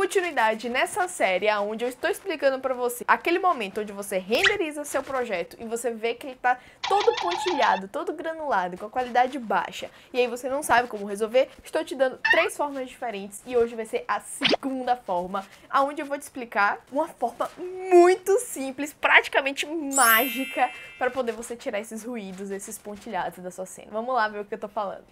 continuidade nessa série onde eu estou explicando para você aquele momento onde você renderiza seu projeto e você vê que ele está todo pontilhado, todo granulado, com a qualidade baixa, e aí você não sabe como resolver, estou te dando três formas diferentes e hoje vai ser a segunda forma, aonde eu vou te explicar uma forma muito simples, praticamente mágica, para poder você tirar esses ruídos, esses pontilhados da sua cena. Vamos lá ver o que eu tô falando.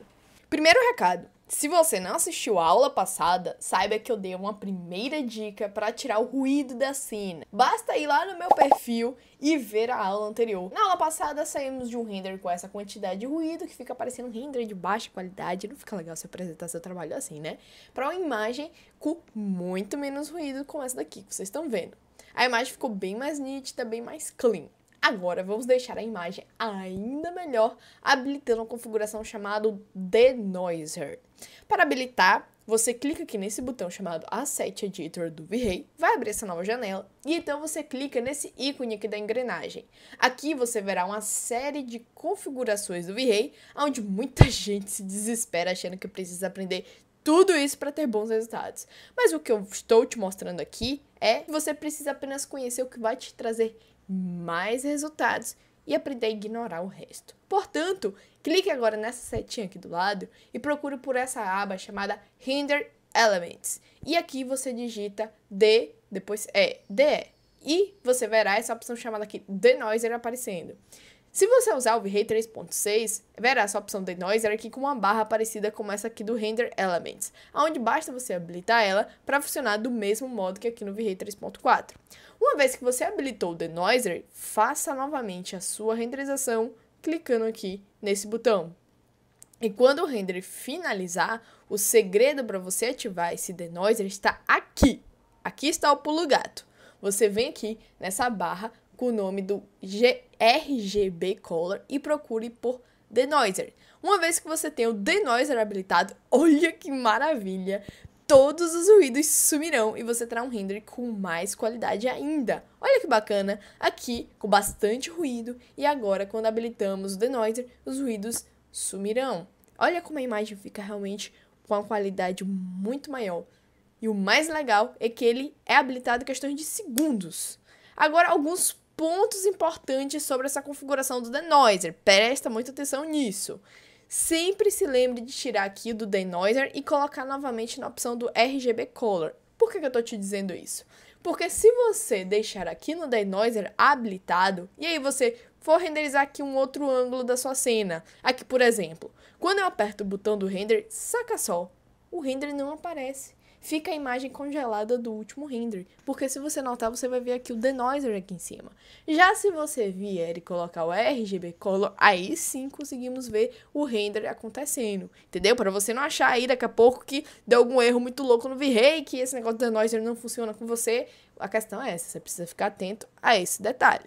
Primeiro recado: se você não assistiu a aula passada, saiba que eu dei uma primeira dica para tirar o ruído da cena. Basta ir lá no meu perfil e ver a aula anterior. Na aula passada saímos de um render com essa quantidade de ruído que fica parecendo um render de baixa qualidade. Não fica legal se apresentar seu trabalho assim, né? Para uma imagem com muito menos ruído como essa daqui que vocês estão vendo. A imagem ficou bem mais nítida, bem mais clean. Agora vamos deixar a imagem ainda melhor habilitando a configuração chamada Denoiser. Para habilitar, você clica aqui nesse botão chamado Asset Editor do V-Ray, vai abrir essa nova janela e então você clica nesse ícone aqui da engrenagem. Aqui você verá uma série de configurações do V-Ray, onde muita gente se desespera achando que precisa aprender tudo isso para ter bons resultados. Mas o que eu estou te mostrando aqui é que você precisa apenas conhecer o que vai te trazer mais resultados e aprender a ignorar o resto. Portanto, clique agora nessa setinha aqui do lado e procure por essa aba chamada Hinder Elements. E aqui você digita D, depois E, DE. E você verá essa opção chamada aqui The aparecendo. Se você usar o V-Ray 3.6, verá essa opção de Noise aqui com uma barra parecida com essa aqui do Render Elements, onde basta você habilitar ela para funcionar do mesmo modo que aqui no V-Ray 3.4. Uma vez que você habilitou o Denoiser, faça novamente a sua renderização clicando aqui nesse botão. E quando o render finalizar, o segredo para você ativar esse Denoiser está aqui. Aqui está o pulo gato. Você vem aqui nessa barra com o nome do G RGB Color e procure por denoiser. Uma vez que você tem o denoiser habilitado, olha que maravilha! Todos os ruídos sumirão e você terá um render com mais qualidade ainda. Olha que bacana! Aqui com bastante ruído e agora quando habilitamos o denoiser, os ruídos sumirão. Olha como a imagem fica realmente com uma qualidade muito maior. E o mais legal é que ele é habilitado em questões de segundos. Agora, alguns pontos importantes sobre essa configuração do denoiser. Presta muita atenção nisso. Sempre se lembre de tirar aqui do denoiser e colocar novamente na opção do RGB Color. Por que, que eu estou te dizendo isso? Porque se você deixar aqui no denoiser habilitado, e aí você for renderizar aqui um outro ângulo da sua cena. Aqui, por exemplo, quando eu aperto o botão do render, saca só, o render não aparece fica a imagem congelada do último render. Porque se você notar, você vai ver aqui o denoiser aqui em cima. Já se você vier e colocar o RGB Color, aí sim conseguimos ver o render acontecendo. Entendeu? Para você não achar aí daqui a pouco que deu algum erro muito louco no V-Ray, que esse negócio do denoiser não funciona com você. A questão é essa, você precisa ficar atento a esse detalhe.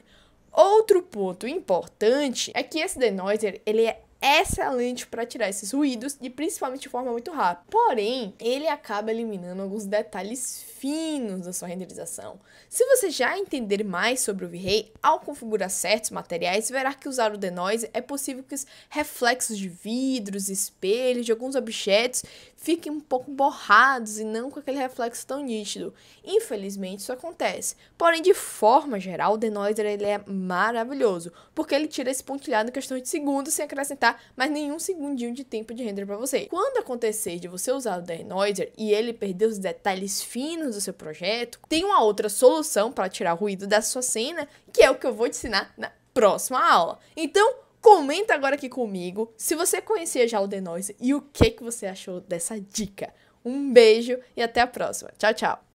Outro ponto importante é que esse denoiser, ele é excelente para tirar esses ruídos e principalmente de forma muito rápida. Porém, ele acaba eliminando alguns detalhes finos da sua renderização. Se você já entender mais sobre o V-Ray, ao configurar certos materiais, verá que usar o denoise é possível que os reflexos de vidros, espelhos, de alguns objetos fiquem um pouco borrados e não com aquele reflexo tão nítido. Infelizmente, isso acontece. Porém, de forma geral, o denoiser ele é maravilhoso, porque ele tira esse pontilhado em questão de segundos sem acrescentar dar mais nenhum segundinho de tempo de render para você. Quando acontecer de você usar o Denoiser e ele perder os detalhes finos do seu projeto, tem uma outra solução para tirar o ruído da sua cena, que é o que eu vou te ensinar na próxima aula. Então, comenta agora aqui comigo se você conhecia já o Denoiser e o que, que você achou dessa dica. Um beijo e até a próxima. Tchau, tchau!